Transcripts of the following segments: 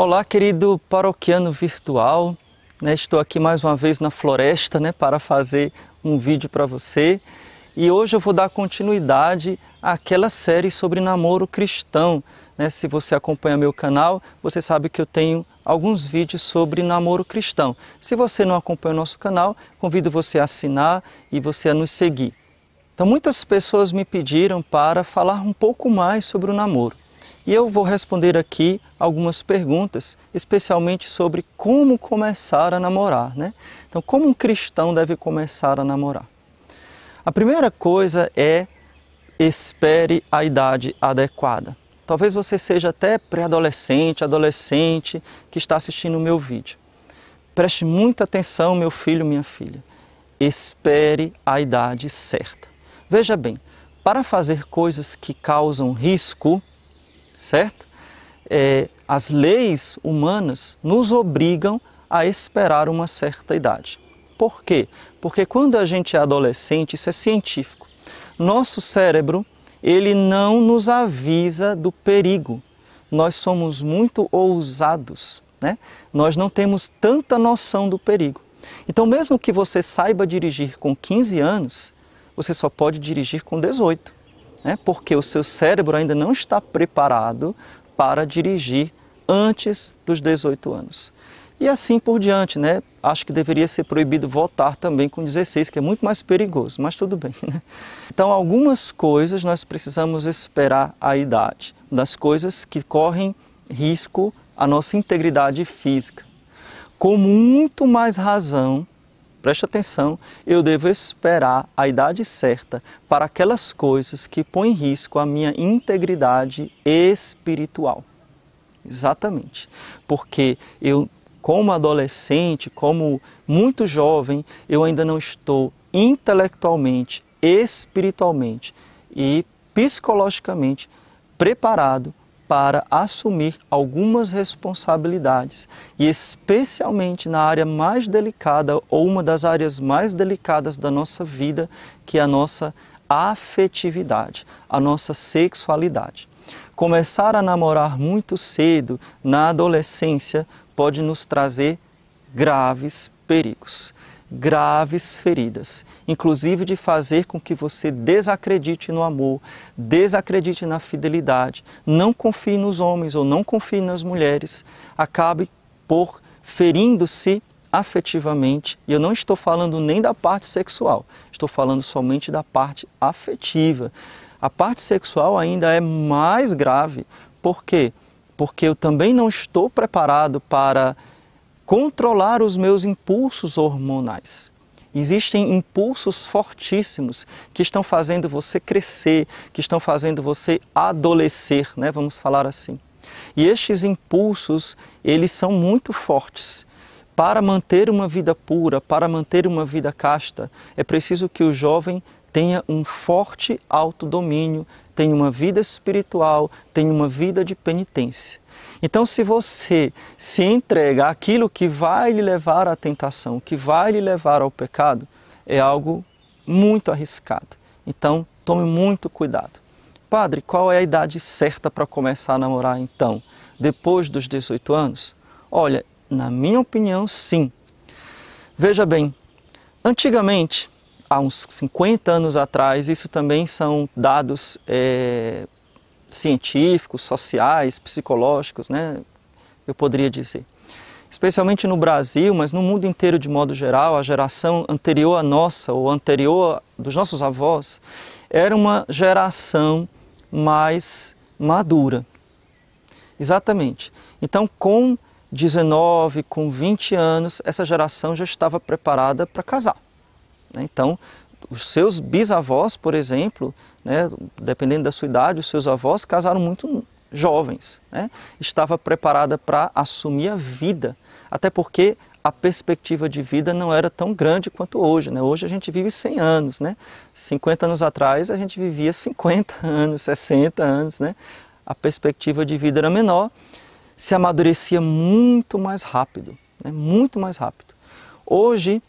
Olá, querido paroquiano virtual. Né? Estou aqui mais uma vez na floresta né, para fazer um vídeo para você. E hoje eu vou dar continuidade àquela série sobre namoro cristão. Né? Se você acompanha meu canal, você sabe que eu tenho alguns vídeos sobre namoro cristão. Se você não acompanha o nosso canal, convido você a assinar e você a nos seguir. Então, muitas pessoas me pediram para falar um pouco mais sobre o namoro. E eu vou responder aqui algumas perguntas, especialmente sobre como começar a namorar, né? Então, como um cristão deve começar a namorar? A primeira coisa é espere a idade adequada. Talvez você seja até pré-adolescente, adolescente que está assistindo o meu vídeo. Preste muita atenção, meu filho, minha filha. Espere a idade certa. Veja bem, para fazer coisas que causam risco, certo? É, as leis humanas nos obrigam a esperar uma certa idade. Por quê? Porque quando a gente é adolescente, isso é científico, nosso cérebro ele não nos avisa do perigo. Nós somos muito ousados, né? Nós não temos tanta noção do perigo. Então, mesmo que você saiba dirigir com 15 anos, você só pode dirigir com 18 né? porque o seu cérebro ainda não está preparado para dirigir antes dos 18 anos. E assim por diante, né? Acho que deveria ser proibido votar também com 16, que é muito mais perigoso, mas tudo bem, né? Então, algumas coisas nós precisamos esperar a idade, das coisas que correm risco à nossa integridade física. Com muito mais razão, Preste atenção, eu devo esperar a idade certa para aquelas coisas que põem em risco a minha integridade espiritual. Exatamente. Porque eu, como adolescente, como muito jovem, eu ainda não estou intelectualmente, espiritualmente e psicologicamente preparado para assumir algumas responsabilidades, e especialmente na área mais delicada ou uma das áreas mais delicadas da nossa vida, que é a nossa afetividade, a nossa sexualidade. Começar a namorar muito cedo, na adolescência, pode nos trazer graves perigos graves feridas, inclusive de fazer com que você desacredite no amor, desacredite na fidelidade, não confie nos homens ou não confie nas mulheres, acabe por ferindo-se afetivamente, e eu não estou falando nem da parte sexual, estou falando somente da parte afetiva. A parte sexual ainda é mais grave, por quê? Porque eu também não estou preparado para controlar os meus impulsos hormonais. Existem impulsos fortíssimos que estão fazendo você crescer, que estão fazendo você adolecer, né? Vamos falar assim. E estes impulsos, eles são muito fortes. Para manter uma vida pura, para manter uma vida casta, é preciso que o jovem tenha um forte autodomínio, tenha uma vida espiritual, tenha uma vida de penitência. Então, se você se entrega àquilo que vai lhe levar à tentação, que vai lhe levar ao pecado, é algo muito arriscado. Então, tome muito cuidado. Padre, qual é a idade certa para começar a namorar então? Depois dos 18 anos? Olha, na minha opinião, sim. Veja bem, antigamente há uns 50 anos atrás, isso também são dados é, científicos, sociais, psicológicos, né? eu poderia dizer. Especialmente no Brasil, mas no mundo inteiro de modo geral, a geração anterior à nossa, ou anterior dos nossos avós, era uma geração mais madura. Exatamente. Então, com 19, com 20 anos, essa geração já estava preparada para casar. Né? Então, os seus bisavós, por exemplo, né, dependendo da sua idade, os seus avós casaram muito jovens. Né? Estava preparada para assumir a vida, até porque a perspectiva de vida não era tão grande quanto hoje. Né? Hoje a gente vive 100 anos. Né? 50 anos atrás a gente vivia 50 anos, 60 anos. Né? A perspectiva de vida era menor, se amadurecia muito mais rápido, né? muito mais rápido. Hoje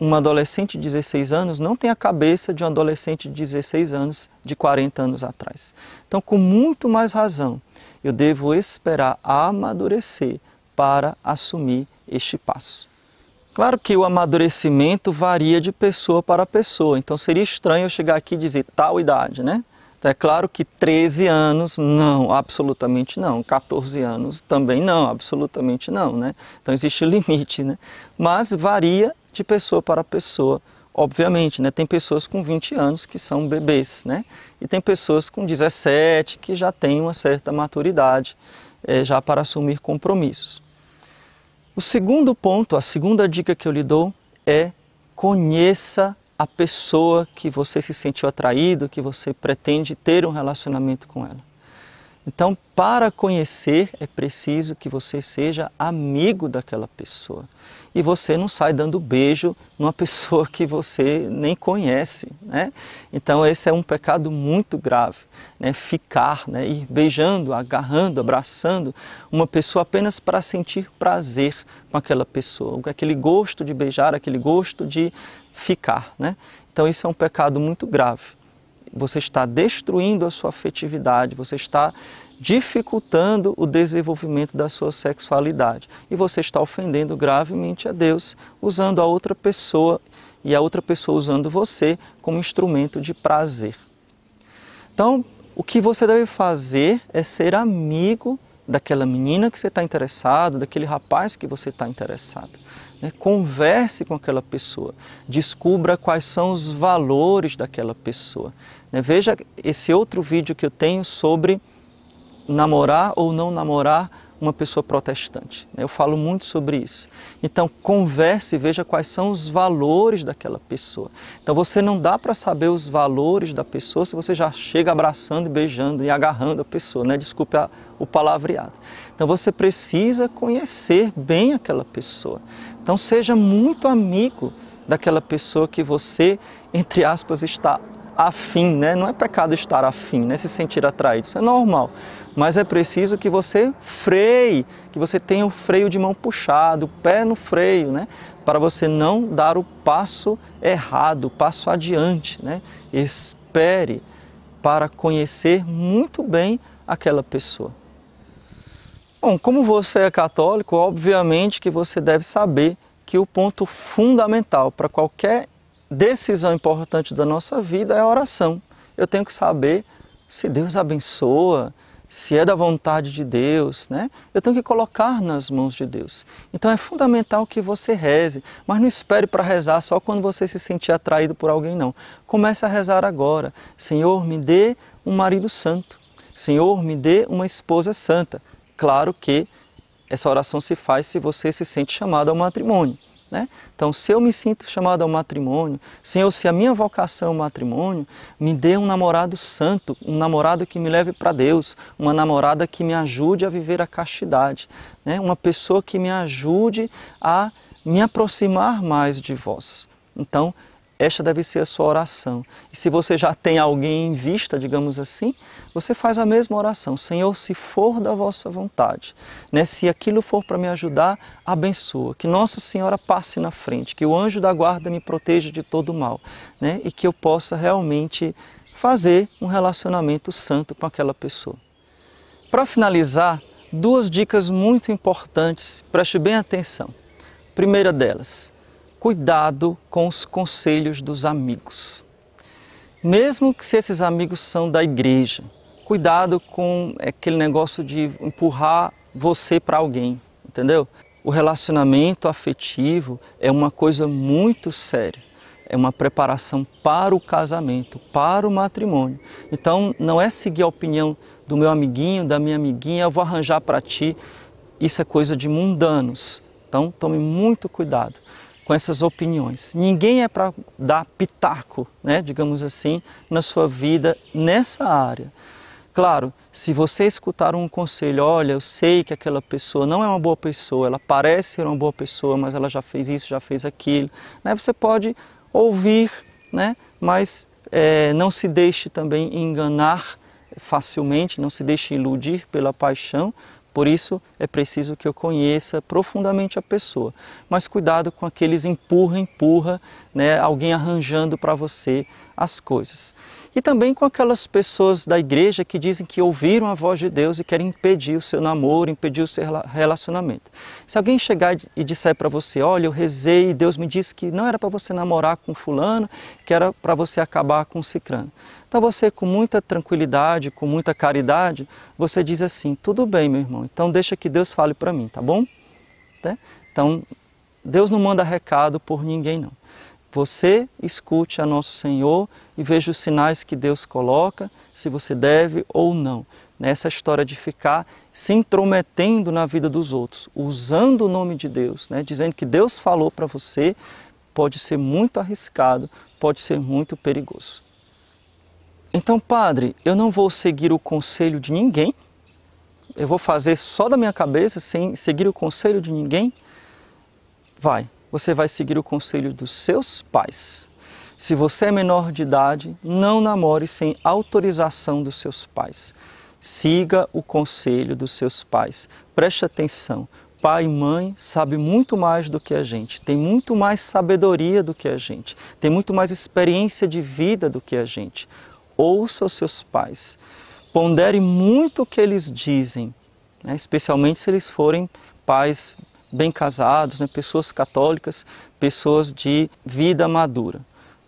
um adolescente de 16 anos não tem a cabeça de um adolescente de 16 anos de 40 anos atrás. Então, com muito mais razão, eu devo esperar amadurecer para assumir este passo. Claro que o amadurecimento varia de pessoa para pessoa, então seria estranho eu chegar aqui e dizer tal idade, né? Então, é claro que 13 anos, não, absolutamente não. 14 anos também não, absolutamente não, né? Então existe o limite, né? Mas varia de pessoa para pessoa, obviamente, né? Tem pessoas com 20 anos que são bebês, né? E tem pessoas com 17 que já têm uma certa maturidade é, já para assumir compromissos. O segundo ponto, a segunda dica que eu lhe dou é conheça a pessoa que você se sentiu atraído, que você pretende ter um relacionamento com ela. Então, para conhecer, é preciso que você seja amigo daquela pessoa e você não sai dando beijo numa pessoa que você nem conhece. Né? Então, esse é um pecado muito grave. Né? Ficar, né? ir beijando, agarrando, abraçando uma pessoa apenas para sentir prazer com aquela pessoa, com é aquele gosto de beijar, aquele gosto de ficar. Né? Então, isso é um pecado muito grave. Você está destruindo a sua afetividade, você está dificultando o desenvolvimento da sua sexualidade. E você está ofendendo gravemente a Deus usando a outra pessoa e a outra pessoa usando você como instrumento de prazer. Então, o que você deve fazer é ser amigo daquela menina que você está interessado, daquele rapaz que você está interessado. Né? Converse com aquela pessoa, descubra quais são os valores daquela pessoa. Né? Veja esse outro vídeo que eu tenho sobre namorar ou não namorar uma pessoa protestante. Né? Eu falo muito sobre isso. Então, converse e veja quais são os valores daquela pessoa. Então, você não dá para saber os valores da pessoa se você já chega abraçando, beijando e agarrando a pessoa, né? Desculpe a, o palavreado. Então, você precisa conhecer bem aquela pessoa. Então, seja muito amigo daquela pessoa que você, entre aspas, está afim, né? Não é pecado estar afim, né? Se sentir atraído, isso é normal mas é preciso que você freie, que você tenha o freio de mão puxado, o pé no freio, né? para você não dar o passo errado, o passo adiante. Né? Espere para conhecer muito bem aquela pessoa. Bom, como você é católico, obviamente que você deve saber que o ponto fundamental para qualquer decisão importante da nossa vida é a oração. Eu tenho que saber se Deus abençoa, se é da vontade de Deus, né? Eu tenho que colocar nas mãos de Deus. Então é fundamental que você reze, mas não espere para rezar só quando você se sentir atraído por alguém, não. Comece a rezar agora. Senhor, me dê um marido santo. Senhor, me dê uma esposa santa. Claro que essa oração se faz se você se sente chamado ao matrimônio. Né? Então, se eu me sinto chamado ao matrimônio, Senhor, se a minha vocação é o matrimônio, me dê um namorado santo, um namorado que me leve para Deus, uma namorada que me ajude a viver a castidade, né? uma pessoa que me ajude a me aproximar mais de vós. Então, esta deve ser a sua oração. E se você já tem alguém em vista, digamos assim, você faz a mesma oração. Senhor, se for da vossa vontade, né, se aquilo for para me ajudar, abençoa. Que Nossa Senhora passe na frente, que o anjo da guarda me proteja de todo mal né, e que eu possa realmente fazer um relacionamento santo com aquela pessoa. Para finalizar, duas dicas muito importantes, preste bem atenção. Primeira delas, cuidado com os conselhos dos amigos. Mesmo que se esses amigos são da igreja, cuidado com aquele negócio de empurrar você para alguém, entendeu? O relacionamento afetivo é uma coisa muito séria. É uma preparação para o casamento, para o matrimônio. Então, não é seguir a opinião do meu amiguinho, da minha amiguinha, eu vou arranjar para ti. Isso é coisa de mundanos. Então, tome muito cuidado com essas opiniões. Ninguém é para dar pitaco, né, digamos assim, na sua vida nessa área. Claro, se você escutar um conselho, olha, eu sei que aquela pessoa não é uma boa pessoa, ela parece ser uma boa pessoa, mas ela já fez isso, já fez aquilo, né, você pode ouvir, né, mas é, não se deixe também enganar facilmente, não se deixe iludir pela paixão, por isso é preciso que eu conheça profundamente a pessoa. Mas cuidado com aqueles empurra, empurra, né, alguém arranjando para você as coisas. E também com aquelas pessoas da igreja que dizem que ouviram a voz de Deus e querem impedir o seu namoro, impedir o seu relacionamento. Se alguém chegar e disser para você, olha, eu rezei e Deus me disse que não era para você namorar com fulano, que era para você acabar com cicrano. Então você, com muita tranquilidade, com muita caridade, você diz assim, tudo bem, meu irmão, então deixa que Deus fale para mim, tá bom? Né? Então, Deus não manda recado por ninguém, não. Você escute a Nosso Senhor e veja os sinais que Deus coloca, se você deve ou não. Nessa história de ficar se intrometendo na vida dos outros, usando o nome de Deus, né? dizendo que Deus falou para você, pode ser muito arriscado, pode ser muito perigoso. Então, padre, eu não vou seguir o conselho de ninguém, eu vou fazer só da minha cabeça, sem seguir o conselho de ninguém? Vai, você vai seguir o conselho dos seus pais. Se você é menor de idade, não namore sem autorização dos seus pais. Siga o conselho dos seus pais. Preste atenção. Pai e mãe sabem muito mais do que a gente, tem muito mais sabedoria do que a gente, tem muito mais experiência de vida do que a gente. Ouça os seus pais. Pondere muito o que eles dizem, né? especialmente se eles forem pais bem casados, né, pessoas católicas, pessoas de vida madura.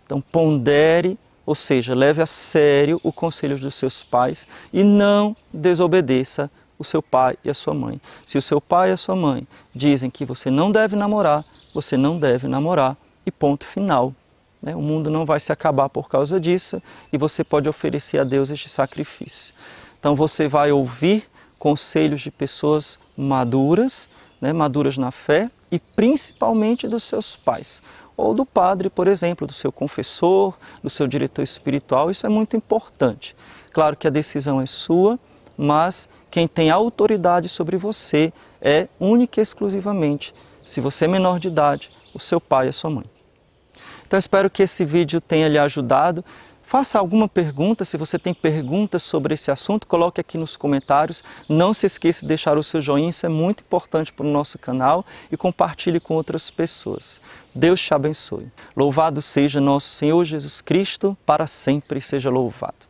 Então, pondere, ou seja, leve a sério o conselho dos seus pais e não desobedeça o seu pai e a sua mãe. Se o seu pai e a sua mãe dizem que você não deve namorar, você não deve namorar e ponto final. Né? O mundo não vai se acabar por causa disso e você pode oferecer a Deus este sacrifício. Então você vai ouvir conselhos de pessoas maduras, né, maduras na fé e principalmente dos seus pais. Ou do padre, por exemplo, do seu confessor, do seu diretor espiritual, isso é muito importante. Claro que a decisão é sua, mas quem tem autoridade sobre você é única e exclusivamente, se você é menor de idade, o seu pai e a sua mãe. Então espero que esse vídeo tenha lhe ajudado. Faça alguma pergunta, se você tem perguntas sobre esse assunto, coloque aqui nos comentários. Não se esqueça de deixar o seu joinha, isso é muito importante para o nosso canal e compartilhe com outras pessoas. Deus te abençoe. Louvado seja nosso Senhor Jesus Cristo, para sempre seja louvado.